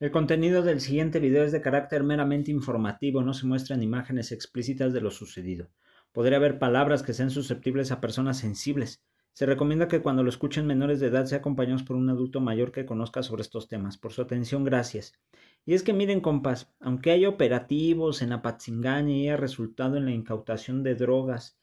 El contenido del siguiente video es de carácter meramente informativo, no se muestran imágenes explícitas de lo sucedido. Podría haber palabras que sean susceptibles a personas sensibles. Se recomienda que cuando lo escuchen menores de edad sea acompañados por un adulto mayor que conozca sobre estos temas. Por su atención, gracias. Y es que miren, compas, aunque hay operativos en Apatzingán y haya resultado en la incautación de drogas,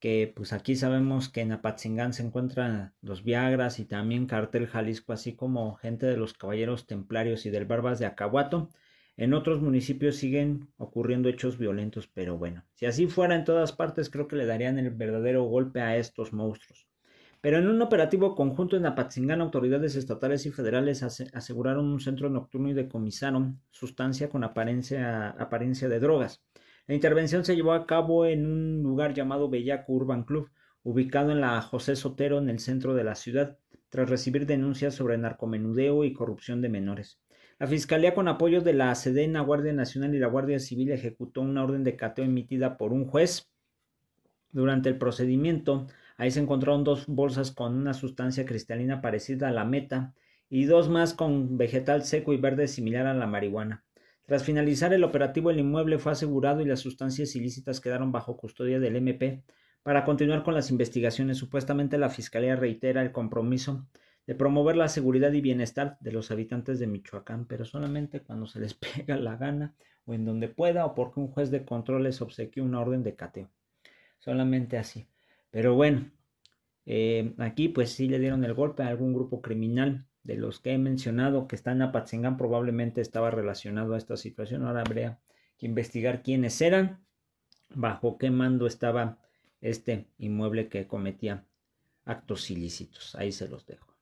que pues aquí sabemos que en Apatzingán se encuentran los Viagras y también Cartel Jalisco, así como gente de los Caballeros Templarios y del Barbas de Acahuato. En otros municipios siguen ocurriendo hechos violentos, pero bueno, si así fuera en todas partes creo que le darían el verdadero golpe a estos monstruos. Pero en un operativo conjunto en Apatzingán, autoridades estatales y federales aseguraron un centro nocturno y decomisaron sustancia con apariencia, apariencia de drogas. La intervención se llevó a cabo en un lugar llamado Bellaco Urban Club, ubicado en la José Sotero en el centro de la ciudad, tras recibir denuncias sobre narcomenudeo y corrupción de menores. La Fiscalía, con apoyo de la Sedena, Guardia Nacional y la Guardia Civil, ejecutó una orden de cateo emitida por un juez. Durante el procedimiento, ahí se encontraron dos bolsas con una sustancia cristalina parecida a la meta y dos más con vegetal seco y verde similar a la marihuana. Tras finalizar el operativo, el inmueble fue asegurado y las sustancias ilícitas quedaron bajo custodia del MP. Para continuar con las investigaciones, supuestamente la Fiscalía reitera el compromiso de promover la seguridad y bienestar de los habitantes de Michoacán, pero solamente cuando se les pega la gana o en donde pueda o porque un juez de control les obsequió una orden de cateo. Solamente así. Pero bueno, eh, aquí pues sí le dieron el golpe a algún grupo criminal de los que he mencionado que están en Apatzingán probablemente estaba relacionado a esta situación. Ahora habría que investigar quiénes eran, bajo qué mando estaba este inmueble que cometía actos ilícitos. Ahí se los dejo.